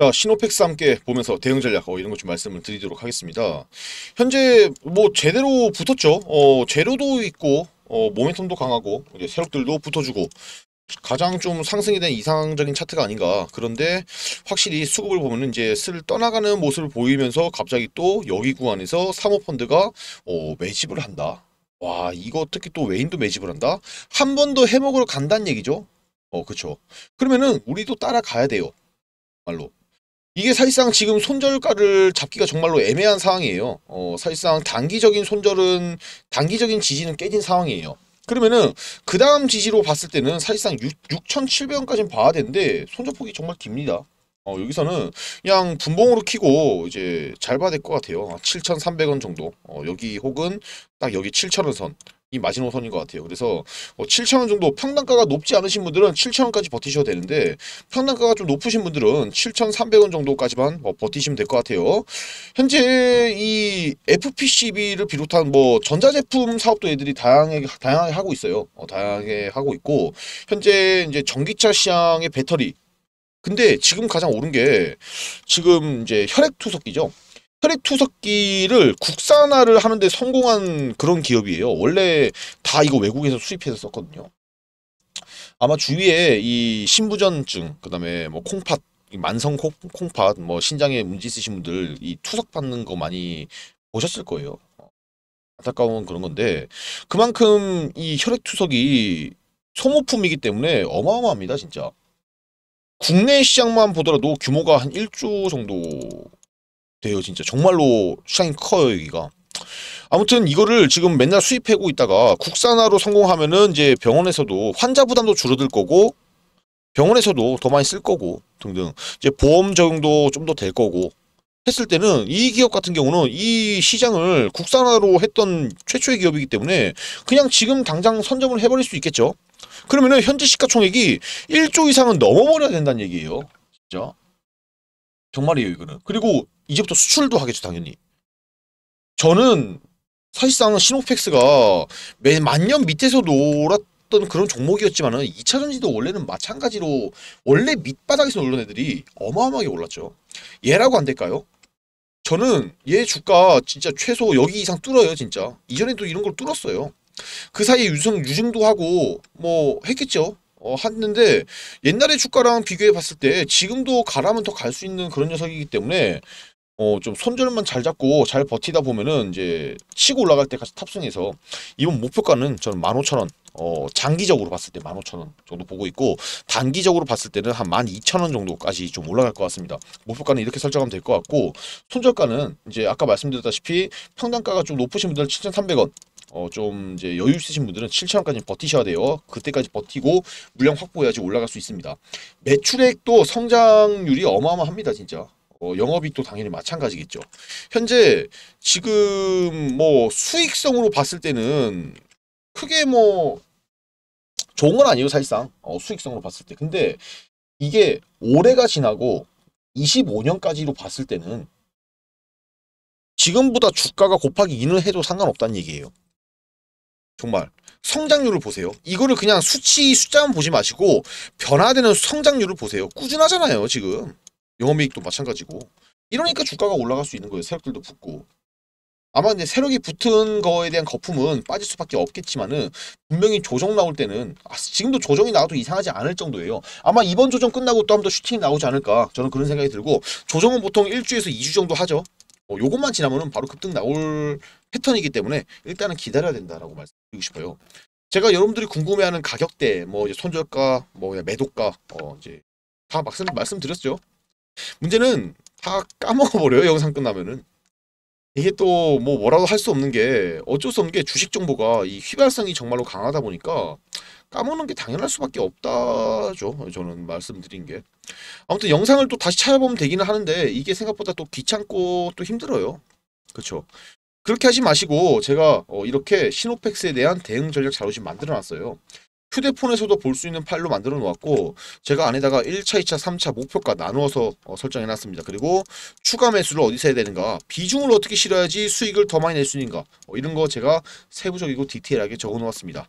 자, 시노팩스 함께 보면서 대응 전략 어, 이런 것 좀 말씀을 드리도록 하겠습니다. 현재 뭐 제대로 붙었죠. 어, 재료도 있고 어, 모멘텀도 강하고 이제 세력들도 붙어주고 가장 좀 상승이 된 이상적인 차트가 아닌가. 그런데 확실히 수급을 보면 이제 슬 떠나가는 모습을 보이면서 갑자기 또 여기 구간에서 사모펀드가 어, 매집을 한다. 와 이거 특히 또 외인도 매집을 한다. 한 번 더 해먹으러 간다는 얘기죠. 어그쵸 그러면은 우리도 따라가야 돼요. 말로 이게 사실상 지금 손절가를 잡기가 정말로 애매한 상황이에요. 어, 사실상 단기적인 손절은 단기적인 지지는 깨진 상황이에요. 그러면은 그 다음 지지로 봤을 때는 사실상 6,700원까지는 봐야 되는데 손절폭이 정말 깁니다. 어, 여기서는 그냥 분봉으로 키고 이제 잘 봐야 될 것 같아요. 7,300원 정도. 어, 여기 혹은 딱 여기 7,000원 선. 이 마지노선인 것 같아요. 그래서 7,000원 뭐 정도 평단가가 높지 않으신 분들은 7,000원까지 버티셔도 되는데 평단가가좀 높으신 분들은 7,300원 정도까지만 뭐 버티시면 될 것 같아요. 현재 이 FPCB를 비롯한 뭐 전자제품 사업도 애들이 다양하게, 다양하게 하고 있어요. 어, 다양하게 하고 있고 현재 이제 전기차 시장의 배터리 근데 지금 가장 오른 게 지금 이제 혈액 투석기죠. 혈액투석기를 국산화를 하는데 성공한 그런 기업이에요. 원래 다 이거 외국에서 수입해서 썼거든요. 아마 주위에 이 신부전증, 그 다음에 뭐 콩팥, 만성 콩, 팥뭐 신장에 문제 있으신 분들 이 투석 받는 거 많이 보셨을 거예요. 안타까운 그런 건데 그만큼 이 혈액투석이 소모품이기 때문에 어마어마합니다, 진짜. 국내 시장만 보더라도 규모가 한 1조 정도 돼요 진짜 정말로 시장이 커요 여기가 아무튼 이거를 지금 맨날 수입하고 있다가 국산화로 성공하면은 이제 병원에서도 환자 부담도 줄어들 거고 병원에서도 더 많이 쓸 거고 등등 이제 보험 적용도 좀 더 될 거고 했을 때는 이 기업 같은 경우는 이 시장을 국산화로 했던 최초의 기업이기 때문에 그냥 지금 당장 선점을 해버릴 수 있겠죠 그러면은 현재 시가총액이 1조 이상은 넘어버려야 된다는 얘기예요 진짜 정말이에요 이거는. 그리고 이제부터 수출도 하겠죠 당연히. 저는 사실상 신호팩스가 매, 만 년 밑에서 놀았던 그런 종목이었지만은 2차전지도 원래는 마찬가지로 원래 밑바닥에서 놀던 애들이 어마어마하게 올랐죠. 얘라고 안 될까요? 저는 얘 주가 진짜 최소 여기 이상 뚫어요 진짜. 이전에도 이런 걸 뚫었어요. 그 사이에 유승 유증도 하고 뭐 했겠죠. 어, 했는데 옛날의 주가랑 비교해 봤을 때 지금도 가라면 더 갈 수 있는 그런 녀석이기 때문에 어, 좀 손절만 잘 잡고 잘 버티다 보면은 이제 치고 올라갈 때까지 탑승해서 이번 목표가는 저는 15,000원 어, 장기적으로 봤을 때 15,000원 정도 보고 있고 단기적으로 봤을 때는 한 12,000원 정도까지 좀 올라갈 것 같습니다. 목표가는 이렇게 설정하면 될 것 같고 손절가는 이제 아까 말씀드렸다시피 평단가가 좀 높으신 분들 7,300원 어, 좀 이제 여유 있으신 분들은 7천원까지 버티셔야 돼요. 그때까지 버티고 물량 확보해야지 올라갈 수 있습니다. 매출액도 성장률이 어마어마합니다. 진짜. 어, 영업이익도 당연히 마찬가지겠죠. 현재 지금 뭐 수익성으로 봤을 때는 크게 뭐 좋은 건 아니에요. 사실상 어, 수익성으로 봤을 때. 근데 이게 올해가 지나고 25년까지로 봤을 때는 지금보다 주가가 곱하기 2는 해도 상관없다는 얘기예요. 정말 성장률을 보세요. 이거를 그냥 수치 숫자만 보지 마시고 변화되는 성장률을 보세요. 꾸준하잖아요 지금. 영업이익도 마찬가지고. 이러니까 주가가 올라갈 수 있는 거예요. 세력들도 붙고. 아마 이제 세력이 붙은 거에 대한 거품은 빠질 수밖에 없겠지만은 분명히 조정 나올 때는 아, 지금도 조정이 나와도 이상하지 않을 정도예요. 아마 이번 조정 끝나고 또 한 번 더 슈팅이 나오지 않을까 저는 그런 생각이 들고 조정은 보통 1주에서 2주 정도 하죠. 어, 요것만 지나면은 바로 급등 나올 패턴이기 때문에 일단은 기다려야 된다라고 말씀드리고 싶어요. 제가 여러분들이 궁금해하는 가격대, 뭐 손절가, 뭐 매도가, 어 이제 다 말씀 말씀드렸죠. 문제는 다 까먹어 버려요 영상 끝나면은. 이게 또 뭐 뭐라도 할 수 없는 게 어쩔 수 없는 게 주식 정보가 이 휘발성이 정말로 강하다 보니까 까먹는 게 당연할 수밖에 없다죠. 저는 말씀드린 게. 아무튼 영상을 또 다시 찾아보면 되기는 하는데 이게 생각보다 또 귀찮고 또 힘들어요. 그렇죠. 그렇게 하지 마시고 제가 어, 이렇게 시노팩스에 대한 대응 전략 자료집 만들어놨어요. 휴대폰에서도 볼 수 있는 파일로 만들어 놓았고 제가 안에다가 1차, 2차, 3차 목표가 나누어서 어, 설정해 놨습니다. 그리고 추가 매수를 어디서 해야 되는가 비중을 어떻게 실어야지 수익을 더 많이 낼 수 있는가 어, 이런 거 제가 세부적이고 디테일하게 적어 놓았습니다.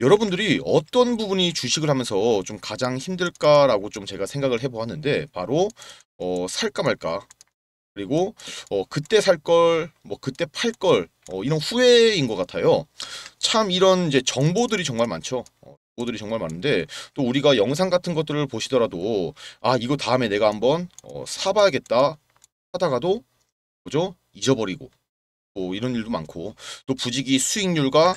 여러분들이 어떤 부분이 주식을 하면서 좀 가장 힘들까라고 좀 제가 생각을 해보았는데 바로 어, 살까 말까 그리고 어, 그때 살 걸 뭐 그때 팔걸 어, 이런 후회인 것 같아요. 참 이런 이제 정보들이 정말 많죠. 어, 정보들이 정말 많은데 또 우리가 영상 같은 것들을 보시더라도 아 이거 다음에 내가 한번 어, 사봐야겠다 하다가도 그죠 잊어버리고 뭐 이런 일도 많고 또 부지기 수익률과